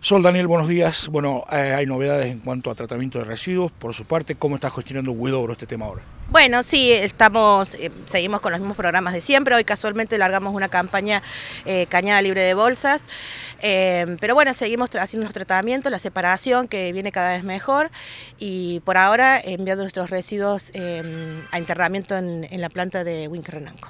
Sol Daniel, buenos días. Bueno, eh, hay novedades en cuanto a tratamiento de residuos. Por su parte, ¿cómo está gestionando Huidobro este tema ahora? Bueno, sí, estamos, eh, seguimos con los mismos programas de siempre. Hoy casualmente largamos una campaña eh, cañada libre de bolsas. pero bueno, seguimos haciendo los tratamientos, la separación que viene cada vez mejor. Y por ahora enviando nuestros residuos em, a enterramiento en, la planta de Renanco.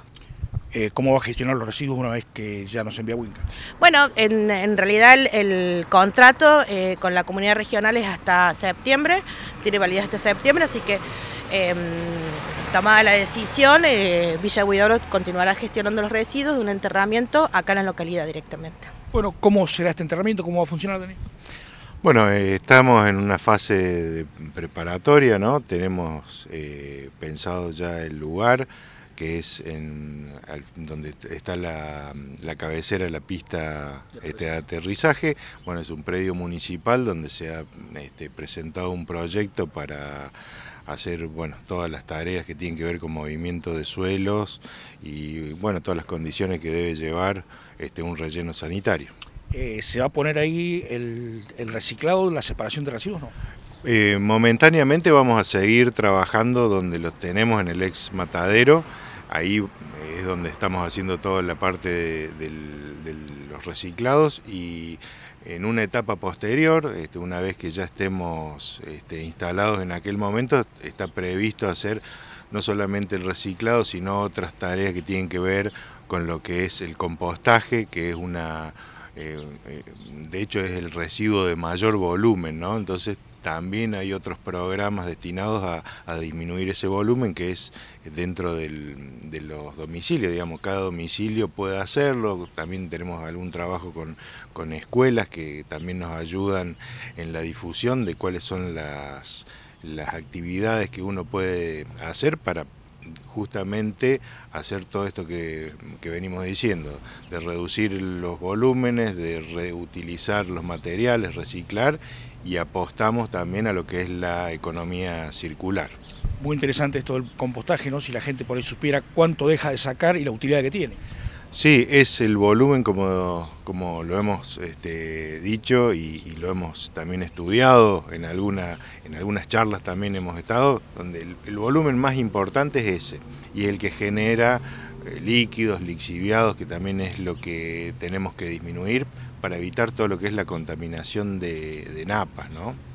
Eh, cómo va a gestionar los residuos una vez que ya nos envía Winca. Bueno, en, realidad el, contrato eh, con la comunidad regional es hasta septiembre, tiene validez hasta septiembre, así que em, tomada la decisión, eh, Villa Huidoro continuará gestionando los residuos de un enterramiento acá en la localidad directamente. Bueno, ¿cómo será este enterramiento? ¿Cómo va a funcionar, Bueno, estamos en una fase preparatoria, ¿no? Tenemos pensado ya el lugar que es en, donde está la, cabecera de la pista este, de aterrizaje. Bueno, es un predio municipal donde se ha este, presentado un proyecto para hacer bueno, todas las tareas que tienen que ver con movimiento de suelos y bueno, todas las condiciones que debe llevar este, un relleno sanitario. Eh, ¿Se va a poner ahí el, reciclado, la separación de residuos? No. Eh, momentáneamente vamos a seguir trabajando donde los tenemos en el ex matadero. Ahí eh, es donde estamos haciendo toda la parte de, los reciclados y en una etapa posterior, este, una vez que ya estemos este, instalados en aquel momento, está previsto hacer no solamente el reciclado, sino otras tareas que tienen que ver con lo que es el compostaje, que es una... Eh, eh, de hecho es el residuo de mayor volumen, ¿no? Entonces también hay otros programas destinados a, disminuir ese volumen que es dentro de los domicilios, digamos, cada domicilio puede hacerlo, también tenemos algún trabajo con, escuelas que también nos ayudan en la difusión de cuáles son las, actividades que uno puede hacer para justamente hacer todo esto que, que, venimos diciendo, de reducir los volúmenes, de reutilizar los materiales, reciclar y apostamos también a lo que es la economía circular. Muy interesante esto del compostaje, Si la gente por ahí supiera cuánto deja de sacar y la utilidad que tiene. Sí, es el volumen como, como lo hemos este, dicho y, lo hemos también estudiado en, alguna, en algunas charlas también hemos estado, donde el, volumen más importante es ese y el que genera eh, líquidos, lixiviados, que también es lo que tenemos que disminuir para evitar todo lo que es la contaminación de, de napas, ¿no?